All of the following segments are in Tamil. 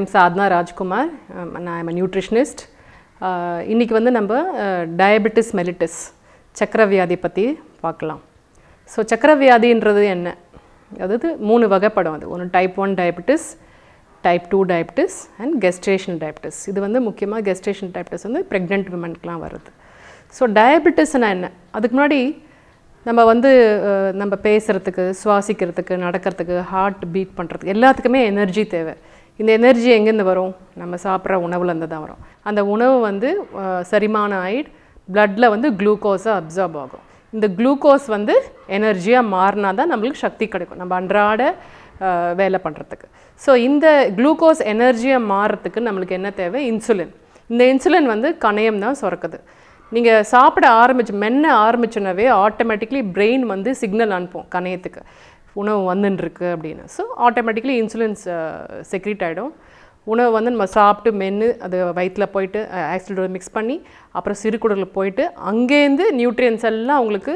ஐம் சாத்னா ராஜ்குமார் நான் ஐம் அ நியூட்ரிஷனிஸ்ட் இன்றைக்கி வந்து நம்ம டயபெட்டிஸ் மெலிட்டிஸ் சக்கரவியாதி பற்றி பார்க்கலாம் ஸோ சக்கரவியாதின்றது என்ன அதாவது மூணு வகைப்படம் அது ஒன்று type one diabetes type two diabetes and gestation diabetes இது வந்து முக்கியமாக கெஸ்ட்ரேஷன் டயபெட்டிஸ் வந்து ப்ரெக்னென்ட் விமனுக்குலாம் வருது ஸோ டயபெட்டிஸ்னால் என்ன அதுக்கு முன்னாடி நம்ம வந்து uh, நம்ம பேசுகிறதுக்கு சுவாசிக்கிறதுக்கு நடக்கிறதுக்கு ஹார்ட் பீட் பண்ணுறதுக்கு எல்லாத்துக்குமே எனர்ஜி தேவை இந்த எனர்ஜி எங்கேருந்து வரும் நம்ம சாப்பிட்ற உணவுலேருந்து தான் வரும் அந்த உணவு வந்து சரிமான ஆயிட் பிளட்டில் வந்து குளுக்கோஸாக அப்சர்வ் ஆகும் இந்த குளுக்கோஸ் வந்து எனர்ஜியாக மாறினா தான் நம்மளுக்கு சக்தி கிடைக்கும் நம்ம அன்றாட வேலை பண்ணுறதுக்கு ஸோ இந்த குளுக்கோஸ் எனர்ஜியாக மாறுறதுக்கு நம்மளுக்கு என்ன தேவை இன்சுலின் இந்த இன்சுலின் வந்து கணையம் தான் சுரக்குது நீங்கள் சாப்பிட ஆரம்பிச்சு மென்ன ஆரம்பிச்சுனாவே ஆட்டோமேட்டிக்லி பிரெயின் வந்து சிக்னல் அனுப்பும் கணையத்துக்கு உணவு வந்துன்ருக்கு அப்படின்னு ஸோ ஆட்டோமேட்டிக்லி இன்சுலின்ஸ் செக்ரீட் ஆகிடும் உணவு வந்து நம்ம சாப்பிட்டு மென்று அது வயிற்றில் போயிட்டு ஆக்சிடோட மிக்ஸ் பண்ணி அப்புறம் சிறுகுடலில் போயிட்டு அங்கேருந்து நியூட்ரியன்ஸ் எல்லாம் அவங்களுக்கு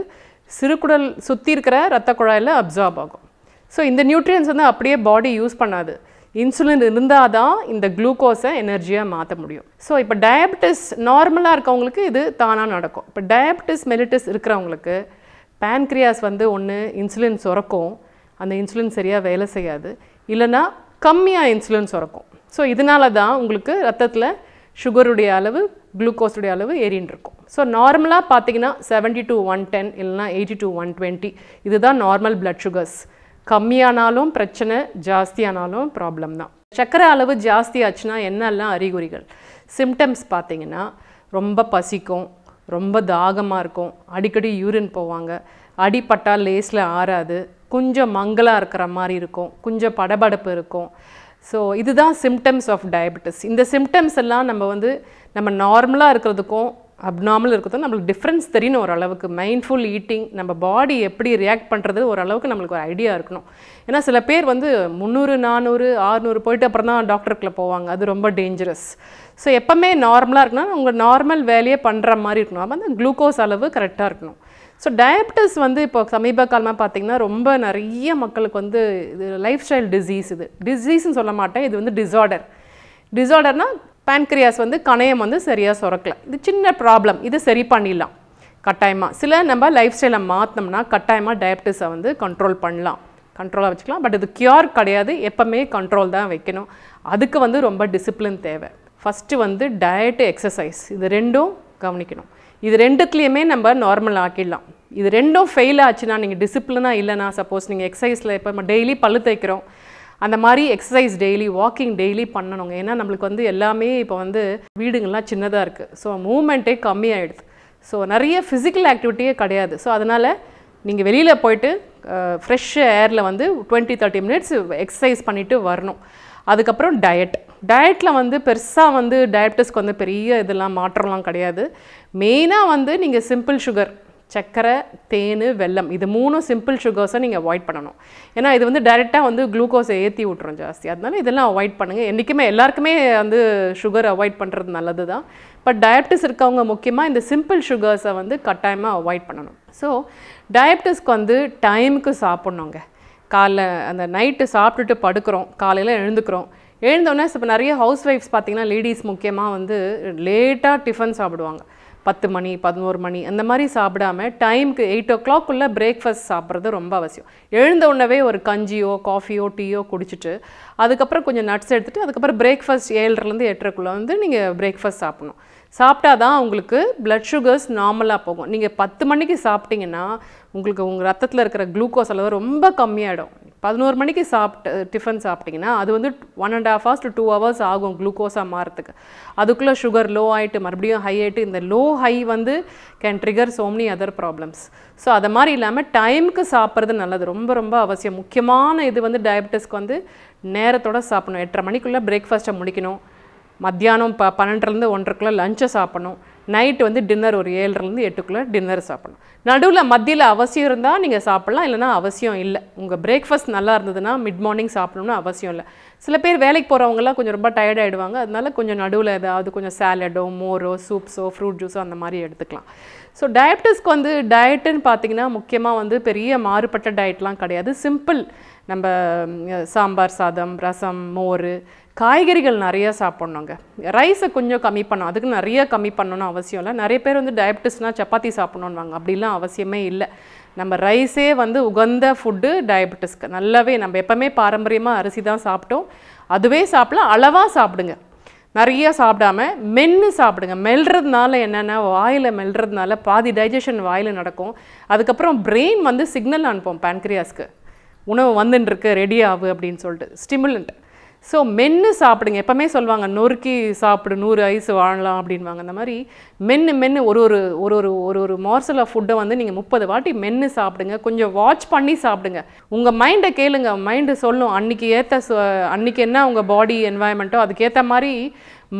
சிறுகுடல் சுற்றி இருக்கிற ரத்த குழாயில் அப்சார்ப் ஆகும் ஸோ இந்த நியூட்ரியன்ஸ் வந்து அப்படியே பாடி யூஸ் பண்ணாது இன்சுலின் இருந்தால் தான் இந்த குளுக்கோஸை எனர்ஜியாக மாற்ற முடியும் ஸோ இப்போ டயபெட்டிஸ் நார்மலாக இருக்கவங்களுக்கு இது தானாக நடக்கும் இப்போ டயபெட்டிஸ் மெலிட்டிஸ் இருக்கிறவங்களுக்கு பேன்க்ரியாஸ் வந்து ஒன்று இன்சுலின் சுரக்கும் அந்த இன்சுலின் சரியாக வேலை செய்யாது இல்லைனா கம்மியாக இன்சுலின் சுரக்கும் ஸோ இதனால தான் உங்களுக்கு ரத்தத்தில் சுகருடைய அளவு குளுக்கோஸுடைய அளவு ஏறின்னு இருக்கும் ஸோ நார்மலாக பார்த்தீங்கன்னா செவன்டி டு ஒன் டென் இல்லைனா எயிட்டி டு ஒன் டுவெண்ட்டி இதுதான் நார்மல் பிளட் சுகர்ஸ் கம்மியானாலும் பிரச்சனை ஜாஸ்தியானாலும் ப்ராப்ளம் தான் சர்க்கரை அளவு ஜாஸ்தி ஆச்சுன்னா என்னெல்லாம் அறிகுறிகள் சிம்டம்ஸ் பார்த்தீங்கன்னா ரொம்ப பசிக்கும் ரொம்ப தாகமாக இருக்கும் அடிக்கடி யூரின் போவாங்க அடிப்பட்டால் லேஸில் ஆறாது கொஞ்சம் மங்கலாக இருக்கிற மாதிரி இருக்கும் கொஞ்சம் படபடப்பு இருக்கும் ஸோ இதுதான் சிம்டம்ஸ் ஆஃப் டயபிட்டிஸ் இந்த சிம்டம்ஸ் எல்லாம் நம்ம வந்து நம்ம நார்மலாக இருக்கிறதுக்கும் அப்நார்மல் இருக்கிறதும் நம்மளுக்கு டிஃப்ரென்ஸ் தெரியணும் ஓரளவுக்கு மைண்ட்ஃபுல் ஈட்டிங் நம்ம பாடி எப்படி ரியாக்ட் பண்ணுறது ஓரளவுக்கு நம்மளுக்கு ஒரு ஐடியா இருக்கணும் ஏன்னா சில பேர் வந்து முந்நூறு நானூறு ஆறுநூறு போயிட்டு அப்புறம் தான் டாக்டருக்குள்ளே போவாங்க அது ரொம்ப டேஞ்சரஸ் ஸோ எப்போவுமே நார்மலாக இருக்குன்னா உங்கள் நார்மல் வேலையே பண்ணுற மாதிரி இருக்கணும் அப்போ அந்த குளுக்கோஸ் அளவு கரெக்டாக இருக்கணும் ஸோ டயபிட்டிஸ் வந்து இப்போ சமீப காலமாக பார்த்திங்கன்னா ரொம்ப நிறைய மக்களுக்கு வந்து இது லைஃப் ஸ்டைல் டிசீஸ் இது டிசீஸ்ன்னு சொல்ல மாட்டேன் இது வந்து டிசார்டர் டிசார்டர்னால் பேன்க்ரியாஸ் வந்து கணையம் வந்து சரியாக சுரக்கலை இது சின்ன ப்ராப்ளம் இது சரி பண்ணிடலாம் கட்டாயமாக சில நம்ம லைஃப் ஸ்டைலை மாற்றினோம்னா கட்டாயமாக டயபிட்டிஸை வந்து கண்ட்ரோல் பண்ணலாம் கண்ட்ரோலாக வச்சுக்கலாம் பட் இது கியூர் கிடையாது எப்போவுமே கண்ட்ரோல் தான் வைக்கணும் அதுக்கு வந்து ரொம்ப டிசிப்ளின் தேவை ஃபஸ்ட்டு வந்து டயட்டு எக்ஸசைஸ் இது ரெண்டும் கவனிக்கணும் இது ரெண்டுத்துலேயுமே நம்ம நார்மல் ஆக்கிடலாம் இது ரெண்டும் ஃபெயில் ஆச்சுன்னா நீங்கள் டிசிப்ளினாக இல்லைனா சப்போஸ் நீங்கள் எக்ஸசைஸில் இப்போ நம்ம டெய்லி பல்லு தைக்கிறோம் அந்த மாதிரி எக்ஸசைஸ் டெய்லி வாக்கிங் டெய்லி பண்ணணுங்க ஏன்னா நம்மளுக்கு வந்து எல்லாமே இப்போ வந்து வீடுங்கள்லாம் சின்னதாக இருக்குது ஸோ மூமெண்ட்டே கம்மியாகிடுது ஸோ நிறைய ஃபிசிக்கல் ஆக்டிவிட்டியே கிடையாது ஸோ அதனால் நீங்கள் வெளியில் போயிட்டு ஃப்ரெஷ் ஏரில் வந்து டுவெண்ட்டி தேர்ட்டி மினிட்ஸ் எக்ஸசைஸ் பண்ணிவிட்டு வரணும் அதுக்கப்புறம் டயட் டயட்டில் வந்து பெருசாக வந்து டயபட்டிஸ்க்கு வந்து பெரிய இதெல்லாம் மாற்றம்லாம் கிடையாது மெயினாக வந்து நீங்கள் சிம்பிள் சுகர் சர்க்கரை தேன் வெல்லம் இது மூணும் சிம்பிள் சுகர்ஸை நீங்கள் அவாய்ட் பண்ணணும் ஏன்னா இது வந்து டைரெக்டாக வந்து குளுக்கோஸை ஏற்றி விட்றோம் ஜாஸ்தி அதனால இதெல்லாம் அவாய்ட் பண்ணுங்கள் என்றைக்குமே எல்லாருக்குமே வந்து சுகர் அவாய்ட் பண்ணுறது நல்லது தான் பட் டயபிட்டிஸ் இருக்கவங்க முக்கியமாக இந்த சிம்பிள் சுகர்ஸை வந்து கட்டாயமாக அவாய்ட் பண்ணணும் ஸோ டயபிட்டிஸ்க்கு வந்து டைமுக்கு சாப்பிட்ணுங்க காலைல அந்த நைட்டு சாப்பிட்டுட்டு படுக்கிறோம் காலையில் எழுந்துக்கிறோம் எழுந்தோடனே இப்போ நிறைய ஹவுஸ் ஒய்ஃப்ஸ் பார்த்திங்கன்னா லேடிஸ் முக்கியமாக வந்து லேட்டாக டிஃபன் சாப்பிடுவாங்க பத்து மணி பதினோரு மணி அந்த மாதிரி சாப்பிடாம டைமுக்கு எயிட் ஓ கிளாக் உள்ள பிரேக்ஃபாஸ்ட் சாப்பிட்றது ரொம்ப அவசியம் எழுந்த உடனே ஒரு கஞ்சியோ காஃபியோ டீயோ குடிச்சிட்டு அதுக்கப்புறம் கொஞ்சம் நட்ஸ் எடுத்துகிட்டு அதுக்கப்புறம் பிரேக்ஃபாஸ்ட் ஏழுலேருந்து எட்டரைக்குள்ளே வந்து நீங்கள் பிரேக்ஃபாஸ்ட் சாப்பிடணும் சாப்பிட்டா தான் உங்களுக்கு பிளட் சுகர்ஸ் நார்மலாக போகும் நீங்கள் பத்து மணிக்கு சாப்பிட்டீங்கன்னா உங்களுக்கு உங்கள் ரத்தத்தில் இருக்கிற குளுக்கோஸ் அளவு ரொம்ப கம்மியாகிடும் பதினோரு மணிக்கு சாப்பிட்டு டிஃபன் சாப்பிட்டிங்கன்னா அது வந்து one and half hours to two hours ஆகும் குளுக்கோஸாக மாறத்துக்கு அதுக்குள்ளே சுகர் லோ ஆகிட்டு மறுபடியும் ஹை ஆகிட்டு இந்த லோ ஹை வந்து can trigger many other problems so அதை மாதிரி இல்லாமல் டைமுக்கு சாப்பிட்றது நல்லது ரொம்ப ரொம்ப அவசியம் முக்கியமான இது வந்து டயபெட்டிஸ்க்கு வந்து நேரத்தோட சாப்பிடணும் எட்டரை மணிக்குள்ளே பிரேக்ஃபாஸ்ட்டை முடிக்கணும் மத்தியானம் ப பன்னெண்டுலேருந்து ஒன்றரைக்குள்ளே லஞ்சை சாப்பிடணும் நைட்டு வந்து டின்னர் ஒரு ஏழுலேருந்து எட்டுக்குள்ளே டின்னர் சாப்பிடணும் நடுவில் மத்தியில் அவசியம் இருந்தால் நீங்கள் சாப்பிட்லாம் இல்லைனா அவசியம் இல்லை உங்கள் பிரேக்ஃபாஸ்ட் நல்லா இருந்ததுன்னா மிட் மார்னிங் சாப்பிடணும்னு அவசியம் இல்லை சில பேர் வேலைக்கு போகிறவங்கலாம் கொஞ்சம் ரொம்ப டயர்ட் ஆகிடுவாங்க அதனால கொஞ்சம் நடுவில் ஏதாவது கொஞ்சம் சாலடோ மோரோ சூப்ஸோ ஃப்ரூட் ஜூஸோ அந்த மாதிரி எடுத்துக்கலாம் ஸோ டயபிட்டிஸ்க்கு வந்து டயட்டுன்னு பார்த்தீங்கன்னா முக்கியமாக வந்து பெரிய மாறுபட்ட டயட்லாம் கிடையாது சிம்பிள் நம்ம சாம்பார் சாதம் ரசம் மோர் காய்கறிகள் நிறைய சாப்பிட்ணுங்க ரைஸை கொஞ்சம் கம்மி பண்ணணும் அதுக்கு நிறைய கம்மி பண்ணணும் அவசியம் இல்லை நிறைய பேர் வந்து டயபிட்டிஸ்னால் சப்பாத்தி வாங்க அப்படிலாம் அவசியமே இல்லை நம்ம ரைஸே வந்து உகந்த ஃபுட்டு டயபிட்டிஸ்க்கு நல்லாவே நம்ம எப்போவுமே பாரம்பரியமாக அரிசி தான் சாப்பிட்டோம் அதுவே சாப்பிடலாம் அளவாக சாப்பிடுங்க நிறைய சாப்பிடாம மென்று சாப்பிடுங்க மெல்றதுனால என்னென்ன வாயில் மெல்றதுனால பாதி டைஜஷன் வாயில் நடக்கும் அதுக்கப்புறம் பிரெயின் வந்து சிக்னல் அனுப்போம் பேன்க்ரியாஸ்க்கு உணவு வந்துட்டுருக்கு ரெடி ஆகு அப்படின்னு சொல்லிட்டு ஸ்டிமுலண்ட் ஸோ மென்று சாப்பிடுங்க எப்போவுமே சொல்லுவாங்க நொறுக்கி சாப்பிடு நூறு ஐஸ் வாழலாம் அப்படின்வாங்க அந்த மாதிரி மென்று மென்று ஒரு ஒரு ஒரு ஒரு ஒரு ஒரு மார்சல் ஆஃப் ஃபுட்டை வந்து நீங்கள் முப்பது வாட்டி மென்று சாப்பிடுங்க கொஞ்சம் வாட்ச் பண்ணி சாப்பிடுங்க உங்கள் மைண்டை கேளுங்க மைண்டு சொல்லும் அன்றைக்கி ஏற்ற அன்றைக்கி என்ன உங்கள் பாடி என்வாயன்மெண்ட்டோ அதுக்கேற்ற மாதிரி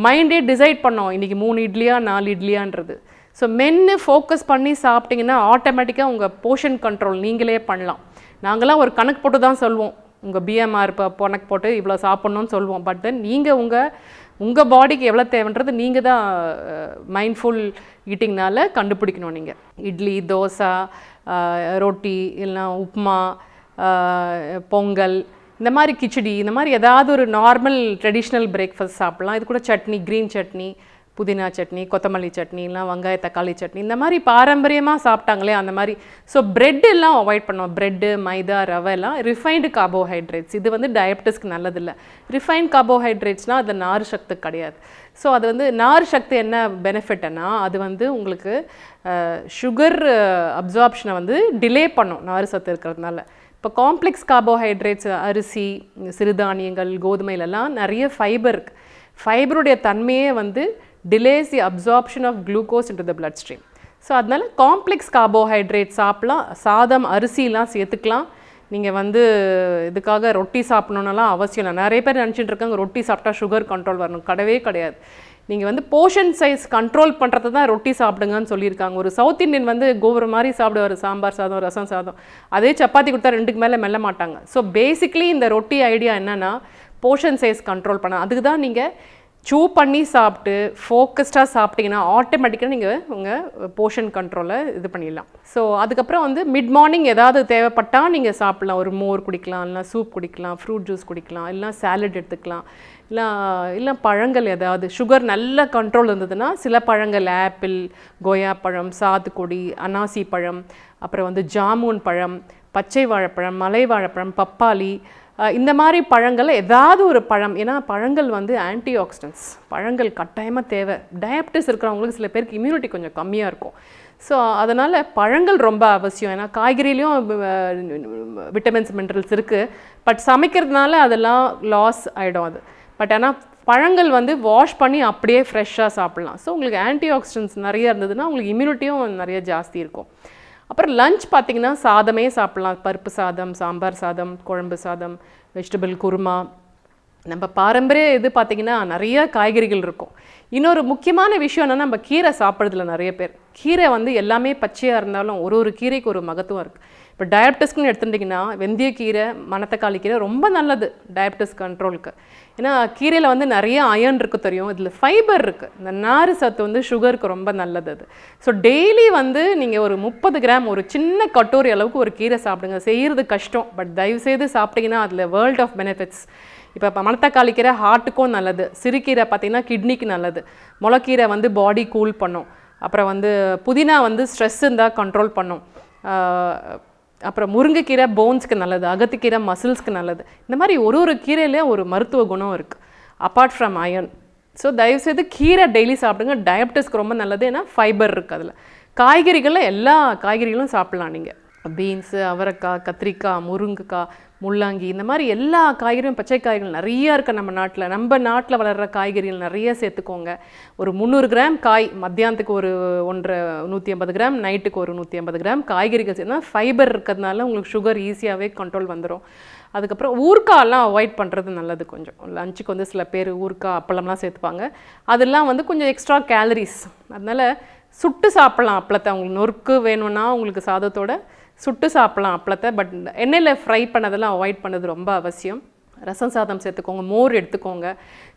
மைண்டே டிசைட் பண்ணோம் இன்றைக்கி மூணு இட்லியா நாலு இட்லியான்றது ஸோ மென்று ஃபோக்கஸ் பண்ணி சாப்பிட்டிங்கன்னா ஆட்டோமேட்டிக்காக உங்கள் போர்ஷன் கண்ட்ரோல் நீங்களே பண்ணலாம் நாங்களாம் ஒரு கணக்கு போட்டு தான் சொல்லுவோம் உங்கள் பிஎம்ஆர் இப்போ கணக்கு போட்டு இவ்வளோ சாப்பிட்ணுன்னு சொல்லுவோம் பட் தென் நீங்கள் உங்கள் உங்கள் பாடிக்கு எவ்வளோ தேவைன்றது நீங்கள் தான் மைண்ட்ஃபுல் ஈட்டிங்னால கண்டுபிடிக்கணும் நீங்கள் இட்லி தோசை ரொட்டி இல்லைனா உப்மா பொங்கல் இந்த மாதிரி கிச்சடி இந்த மாதிரி ஏதாவது ஒரு நார்மல் ட்ரெடிஷ்னல் பிரேக்ஃபாஸ்ட் சாப்பிட்லாம் இது கூட சட்னி க்ரீன் சட்னி புதினா சட்னி கொத்தமல்லி சட்னி இல்லை வெங்காய தக்காளி சட்னி இந்த மாதிரி பாரம்பரியமாக சாப்பிட்டாங்களே அந்த மாதிரி ஸோ பிரெட் எல்லாம் அவாய்ட் பண்ணுவோம் ப்ரெட்டு மைதா ரவை எல்லாம் ரிஃபைன்டு கார்போஹைட்ரேட்ஸ் இது வந்து டயபட்டிஸ்க்கு நல்லதில்லை ரிஃபைன்ட் கார்போஹைட்ரேட்ஸ்னால் அது நார் சக்தி கிடையாது ஸோ அது வந்து நார் சக்தி என்ன பெனிஃபிட்னா அது வந்து உங்களுக்கு சுகர் அப்சார்ப்ஷனை வந்து டிலே பண்ணும் நார் சத்து இருக்கிறதுனால இப்போ காம்ப்ளெக்ஸ் கார்போஹைட்ரேட்ஸ் அரிசி சிறுதானியங்கள் கோதுமையிலலாம் நிறைய ஃபைபர் இருக்குது ஃபைபருடைய தன்மையே வந்து delays the absorption of glucose into the blood stream so அதனால் காம்ப்ளெக்ஸ் கார்போஹைட்ரேட் சாப்பிட்லாம் சாதம் அரிசிலாம் சேர்த்துக்கலாம் நீங்கள் வந்து இதுக்காக ரொட்டி சாப்பிட்ணுன்னாலாம் அவசியம் இல்லை நிறைய பேர் நினச்சிட்டு இருக்காங்க ரொட்டி சாப்பிட்டா சுகர் கண்ட்ரோல் வரணும் கிடையவே கிடையாது நீங்கள் வந்து போர்ஷன் சைஸ் கண்ட்ரோல் பண்ணுறது தான் ரொட்டி சாப்பிடுங்கன்னு சொல்லியிருக்காங்க ஒரு சவுத் இண்டியன் வந்து கோபுரம் மாதிரி சாப்பிடுவார் சாம்பார் சாதம் ரசம் சாதம் அதே சப்பாத்தி கொடுத்தா ரெண்டுக்கு மேலே மெல்ல மாட்டாங்க ஸோ பேசிக்லி இந்த ரொட்டி ஐடியா என்னென்னா போர்ஷன் சைஸ் கண்ட்ரோல் பண்ண அதுக்கு தான் நீங்கள் சூ பண்ணி சாப்பிட்டு ஃபோக்கஸ்டாக சாப்பிட்டிங்கன்னா ஆட்டோமேட்டிக்காக நீங்கள் உங்கள் போர்ஷன் கண்ட்ரோலை இது பண்ணிடலாம் ஸோ அதுக்கப்புறம் வந்து மிட் மார்னிங் ஏதாவது தேவைப்பட்டால் நீங்கள் சாப்பிட்லாம் ஒரு மோர் குடிக்கலாம் இல்லைனா சூப் குடிக்கலாம் ஃப்ரூட் ஜூஸ் குடிக்கலாம் இல்லைனா சேலட் எடுத்துக்கலாம் இல்லை இல்லை பழங்கள் ஏதாவது சுகர் நல்ல கண்ட்ரோல் இருந்ததுன்னா சில பழங்கள் ஆப்பிள் கோயா பழம் சாத்துக்குடி அனாசி பழம் அப்புறம் வந்து ஜாமூன் பழம் பச்சை வாழைப்பழம் மலை வாழைப்பழம் பப்பாளி இந்த மாதிரி பழங்கள் ஏதாவது ஒரு பழம் ஏன்னா பழங்கள் வந்து ஆன்டி ஆக்சிடென்ட்ஸ் பழங்கள் கட்டாயமாக தேவை டயபிட்டிஸ் இருக்கிறவங்களுக்கு சில பேருக்கு இம்யூனிட்டி கொஞ்சம் கம்மியாக இருக்கும் ஸோ அதனால் பழங்கள் ரொம்ப அவசியம் ஏன்னா காய்கறிலையும் விட்டமின்ஸ் மினரல்ஸ் இருக்குது பட் சமைக்கிறதுனால அதெல்லாம் லாஸ் ஆகிடும் அது பட் ஆனால் பழங்கள் வந்து வாஷ் பண்ணி அப்படியே ஃப்ரெஷ்ஷாக சாப்பிட்லாம் ஸோ உங்களுக்கு ஆன்டி ஆக்சிடென்ட்ஸ் நிறைய இருந்ததுன்னா உங்களுக்கு இம்யூனிட்டியும் நிறைய ஜாஸ்தி இருக்கும் அப்புறம் லஞ்ச் பார்த்திங்கன்னா சாதமே சாப்பிட்லாம் பருப்பு சாதம் சாம்பார் சாதம் குழம்பு சாதம் வெஜிடபிள் குருமா நம்ம பாரம்பரிய இது பார்த்திங்கன்னா நிறைய காய்கறிகள் இருக்கும் இன்னொரு முக்கியமான விஷயம் என்னென்னா நம்ம கீரை சாப்பிட்றதுல நிறைய பேர் கீரை வந்து எல்லாமே பச்சையாக இருந்தாலும் ஒரு ஒரு கீரைக்கு ஒரு மகத்துவம் இருக்குது இப்போ டயபட்டிஸ்க்குன்னு எடுத்துட்டிங்கன்னா வெந்தயக்கீரை மணத்தக்காளி கீரை ரொம்ப நல்லது டயபட்டிஸ் கண்ட்ரோலுக்கு ஏன்னா கீரையில் வந்து நிறைய அயன் இருக்கு தெரியும் இதில் ஃபைபர் இருக்குது இந்த நார் சத்து வந்து சுகருக்கு ரொம்ப நல்லது அது ஸோ டெய்லி வந்து நீங்கள் ஒரு முப்பது கிராம் ஒரு சின்ன கட்டோரி அளவுக்கு ஒரு கீரை சாப்பிடுங்க செய்கிறது கஷ்டம் பட் தயவு செய்து சாப்பிட்டீங்கன்னா அதில் வேர்ல்ட் ஆஃப் பெனிஃபிட்ஸ் இப்போ மணத்தக்காளி கீரை ஹார்ட்டுக்கும் நல்லது சிறுகீரை பார்த்திங்கன்னா கிட்னிக்கு நல்லது முளைக்கீரை வந்து பாடி கூல் பண்ணும் அப்புறம் வந்து புதினா வந்து ஸ்ட்ரெஸ் இருந்தால் கண்ட்ரோல் பண்ணும் அப்புறம் முருங்கைக்கீரை போன்ஸ்க்கு நல்லது அகத்துக்கீரை மசில்ஸ்க்கு நல்லது இந்த மாதிரி ஒரு ஒரு கீரையிலையும் ஒரு மருத்துவ குணம் இருக்குது அப்பார்ட் ஃப்ரம் அயன் ஸோ தயவுசெய்து கீரை டெய்லி சாப்பிடுங்க டயபட்டிஸ்க்கு ரொம்ப நல்லது ஏன்னா ஃபைபர் இருக்குது அதில் காய்கறிகளில் எல்லா காய்கறிகளும் சாப்பிட்லாம் நீங்கள் பீன்ஸு அவரைக்காய் கத்திரிக்காய் முருங்கைக்காய் முள்ளாங்கி இந்த மாதிரி எல்லா காய்கறியும் பச்சை காய்கறிகள் நிறையா இருக்குது நம்ம நாட்டில் நம்ம நாட்டில் வளர்கிற காய்கறிகள் நிறைய சேர்த்துக்கோங்க ஒரு முந்நூறு கிராம் காய் மத்தியானத்துக்கு ஒரு ஒன்றரை நூற்றி ஐம்பது கிராம் நைட்டுக்கு ஒரு நூற்றி ஐம்பது கிராம் காய்கறிகள் சேர்ந்தால் ஃபைபர் இருக்கிறதுனால உங்களுக்கு சுகர் ஈஸியாகவே கண்ட்ரோல் வந்துடும் அதுக்கப்புறம் ஊர்க்காலாம் அவாய்ட் பண்ணுறது நல்லது கொஞ்சம் லஞ்சுக்கு வந்து சில பேர் ஊர்க்காய் அப்பளம்லாம் சேர்த்துப்பாங்க அதெல்லாம் வந்து கொஞ்சம் எக்ஸ்ட்ரா கேலரிஸ் அதனால் சுட்டு சாப்பிட்லாம் அப்பளத்தை அவங்களுக்கு நொறுக்கு வேணும்னா உங்களுக்கு சாதத்தோட சுட்டு சாப்பிட்லாம் அப்பளத்தை பட் எண்ணெயில் ஃப்ரை பண்ணதெல்லாம் அவாய்ட் பண்ணது ரொம்ப அவசியம் ரசம் சாதம் சேர்த்துக்கோங்க மோர் எடுத்துக்கோங்க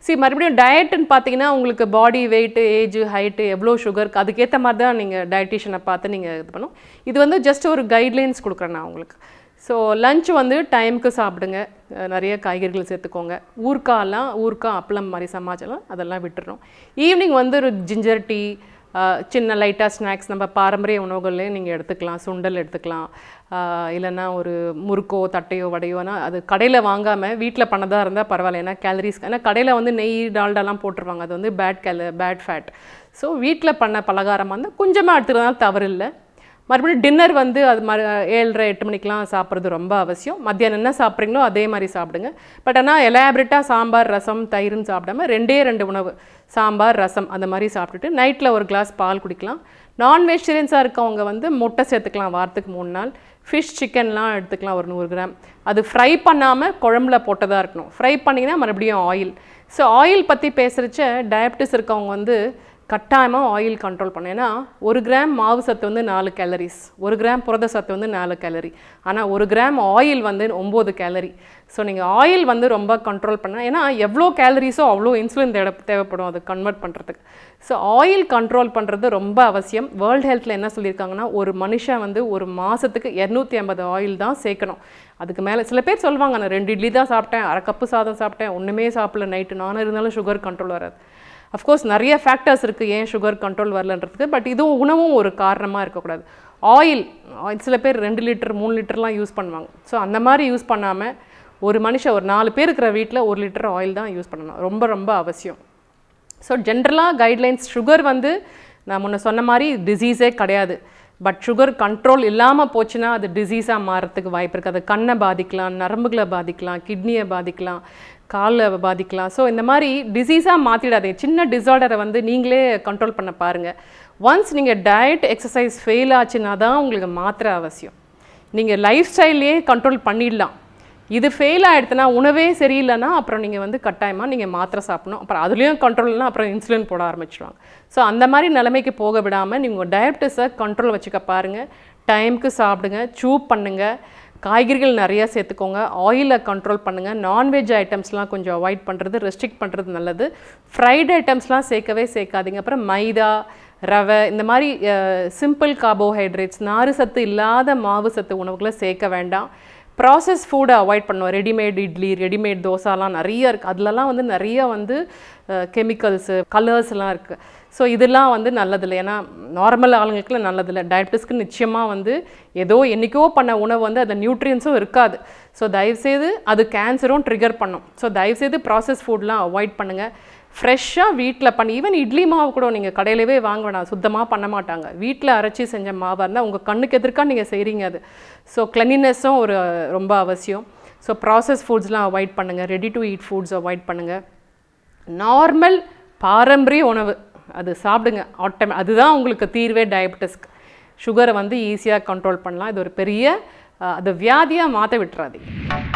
சரி மறுபடியும் டயட்டுன்னு பார்த்தீங்கன்னா உங்களுக்கு பாடி வெயிட்டு ஏஜ் ஹைட்டு எவ்வளோ சுகருக்கு அதுக்கேற்ற மாதிரி தான் நீங்கள் டயட்டிஷனை பார்த்து நீங்கள் இது பண்ணும் இது வந்து ஜஸ்ட் ஒரு கைட்லைன்ஸ் கொடுக்குறேன் நான் உங்களுக்கு ஸோ லஞ்ச் வந்து டைமுக்கு சாப்பிடுங்க நிறைய காய்கறிகள் சேர்த்துக்கோங்க ஊர்க்காலாம் ஊர்க்கா அப்பளம் மாதிரி சமாச்சலாம் அதெல்லாம் விட்டுறோம் ஈவினிங் வந்து ஒரு ஜிஞ்சர் டீ சின்ன லைட்டாக ஸ்நாக்ஸ் நம்ம பாரம்பரிய உணவுகள்லேயும் நீங்கள் எடுத்துக்கலாம் சுண்டல் எடுத்துக்கலாம் இல்லைன்னா ஒரு முறுக்கோ தட்டையோ வடையோனா அது கடையில் வாங்காமல் வீட்டில் பண்ணதாக இருந்தால் பரவாயில்ல ஏன்னா கேலரிஸ் ஏன்னா கடையில் வந்து நெய் டால்டாலாம் போட்டுருவாங்க அது வந்து பேட் கேல பேட் ஃபேட் ஸோ வீட்டில் பண்ண பலகாரமாக இருந்தால் கொஞ்சமாக எடுத்துக்கிறதுனால தவறு இல்லை மறுபடியும் டின்னர் வந்து அது மறு ஏழரை எட்டு மணிக்கெலாம் சாப்பிட்றது ரொம்ப அவசியம் மத்தியானம் என்ன சாப்பிட்றீங்களோ அதே மாதிரி சாப்பிடுங்க பட் ஆனால் எலாபரேட்டாக சாம்பார் ரசம் தயிர்னு சாப்பிடாம ரெண்டே ரெண்டு உணவு சாம்பார் ரசம் அந்த மாதிரி சாப்பிட்டுட்டு நைட்டில் ஒரு கிளாஸ் பால் குடிக்கலாம் நான் வெஜிடேரியன்ஸாக இருக்கவங்க வந்து முட்டை சேர்த்துக்கலாம் வாரத்துக்கு மூணு நாள் ஃபிஷ் சிக்கன்லாம் எடுத்துக்கலாம் ஒரு நூறு கிராம் அது ஃப்ரை பண்ணாமல் குழம்புல போட்டதாக இருக்கணும் ஃப்ரை பண்ணிங்கன்னா மறுபடியும் ஆயில் ஸோ ஆயில் பற்றி பேசுகிறச்ச டயபிட்டிஸ் இருக்கவங்க வந்து கட்டாயமாக ஆயில் கண்ட்ரோல் பண்ணேன் ஏன்னா ஒரு கிராம் மாவு சத்து வந்து நாலு கேலரிஸ் ஒரு கிராம் புரத சத்து வந்து நாலு கேலரி ஆனால் ஒரு கிராம் ஆயில் வந்து ஒம்பது கேலரி ஸோ நீங்கள் ஆயில் வந்து ரொம்ப கண்ட்ரோல் பண்ண ஏன்னா எவ்வளோ கேலரிஸோ அவ்வளோ இன்சுலின் தேவை தேவைப்படும் அது கன்வெர்ட் பண்ணுறதுக்கு ஸோ ஆயில் கண்ட்ரோல் பண்ணுறது ரொம்ப அவசியம் வேர்ல்டு ஹெல்த்தில் என்ன சொல்லியிருக்காங்கன்னா ஒரு மனுஷன் வந்து ஒரு மாதத்துக்கு இரநூத்தி ஐம்பது ஆயில் தான் சேர்க்கணும் அதுக்கு மேலே சில பேர் சொல்லுவாங்க நான் ரெண்டு இட்லி தான் சாப்பிட்டேன் அரை கப்பு சாதம் சாப்பிட்டேன் ஒன்றுமே சாப்பிடல நைட்டு நானும் இருந்தாலும் சுகர் கண்ட்ரோல் வராது அஃப்கோர்ஸ் நிறைய ஃபேக்டர்ஸ் இருக்குது ஏன் சுகர் கண்ட்ரோல் வரலன்றதுக்கு பட் இதுவும் உணவும் ஒரு காரணமாக இருக்கக்கூடாது ஆயில் சில பேர் ரெண்டு லிட்டர் மூணு லிட்டர்லாம் யூஸ் பண்ணுவாங்க ஸோ அந்த மாதிரி யூஸ் பண்ணாமல் ஒரு மனுஷன் ஒரு நாலு பேர் இருக்கிற வீட்டில் ஒரு லிட்டர் ஆயில் தான் யூஸ் பண்ணணும் ரொம்ப ரொம்ப அவசியம் ஸோ ஜென்ரலாக கைட்லைன்ஸ் சுகர் வந்து நான் முன்ன சொன்ன மாதிரி டிசீஸே கிடையாது பட் சுகர் கண்ட்ரோல் இல்லாமல் போச்சுன்னா அது டிசீஸாக மாறத்துக்கு வாய்ப்பு இருக்குது அது கண்ணை பாதிக்கலாம் நரம்புகளை பாதிக்கலாம் கிட்னியை பாதிக்கலாம் காலில் பாதிக்கலாம் ஸோ இந்த மாதிரி டிசீஸாக மாற்றிடாதீங்க சின்ன டிசார்டரை வந்து நீங்களே கண்ட்ரோல் பண்ண பாருங்கள் ஒன்ஸ் நீங்கள் டயட் எக்ஸசைஸ் ஃபெயில் ஆச்சுன்னா தான் உங்களுக்கு மாத்திரை அவசியம் நீங்கள் லைஃப் ஸ்டைல்லையே கண்ட்ரோல் பண்ணிடலாம் இது ஃபெயில் ஆகிடுதுன்னா உணவே சரியில்லைன்னா அப்புறம் நீங்கள் வந்து கட்டாயமாக நீங்கள் மாத்திரை சாப்பிடணும் அப்புறம் அதுலேயும் கண்ட்ரோல்னா அப்புறம் இன்சுலின் போட ஆரம்பிச்சிடுவாங்க ஸோ அந்த மாதிரி நிலைமைக்கு போக விடாமல் நீங்கள் டயபெட்டிஸை கண்ட்ரோல் வச்சுக்க பாருங்கள் டைமுக்கு சாப்பிடுங்க சூ பண்ணுங்கள் காய்கறிகள் நிறையா சேர்த்துக்கோங்க ஆயிலை கண்ட்ரோல் பண்ணுங்கள் நான்வெஜ் ஐட்டம்ஸ்லாம் கொஞ்சம் அவாய்ட் பண்ணுறது ரெஸ்ட்ரிக்ட் பண்ணுறது நல்லது ஃப்ரைட் ஐட்டம்ஸ்லாம் சேர்க்கவே சேர்க்காதீங்க அப்புறம் மைதா ரவை இந்த மாதிரி சிம்பிள் கார்போஹைட்ரேட்ஸ் நாறு சத்து இல்லாத மாவு சத்து உணவுகளை சேர்க்க வேண்டாம் ப்ராசஸ் ஃபுட்டை அவாய்ட் பண்ணுவோம் ரெடிமேட் இட்லி ரெடிமேட் தோசாலாம் நிறைய இருக்குது அதுலலாம் வந்து நிறைய வந்து கெமிக்கல்ஸு கலர்ஸ்லாம் இருக்குது ஸோ இதெல்லாம் வந்து நல்லதில்லை ஏன்னா நார்மல் ஆளுங்களுக்குலாம் நல்லதில்லை டயபிட்டிஸ்க்கு நிச்சயமாக வந்து ஏதோ என்றைக்கோ பண்ண உணவு வந்து அதில் நியூட்ரியன்ஸும் இருக்காது ஸோ தயவுசெய்து அது கேன்சரும் ட்ரிகர் பண்ணும் ஸோ தயவுசெய்து ப்ராசஸ் ஃபுட்லாம் அவாய்ட் பண்ணுங்கள் ஃப்ரெஷ்ஷாக வீட்டில் பண்ணி ஈவன் இட்லி மாவு கூட நீங்கள் கடையிலவே வாங்க வேணாம் சுத்தமாக பண்ண மாட்டாங்க வீட்டில் அரைச்சி செஞ்ச மாவாக இருந்தால் உங்கள் கண்ணுக்கு எதிர்க்காக நீங்கள் செய்கிறீங்க அது ஸோ கிளனினஸும் ஒரு ரொம்ப அவசியம் ஸோ ப்ராசஸ் ஃபுட்ஸ்லாம் அவாய்ட் பண்ணுங்கள் ready to eat foods avoid பண்ணுங்கள் நார்மல் பாரம்பரிய உணவு அது சாப்பிடுங்க ஆட்டோமே அதுதான் உங்களுக்கு தீர்வே டயபெட்டிஸ்க்கு சுகரை வந்து ஈஸியாக கண்ட்ரோல் பண்ணலாம் இது ஒரு பெரிய அது வியாதியாக மாற்ற விட்டுறாதீங்க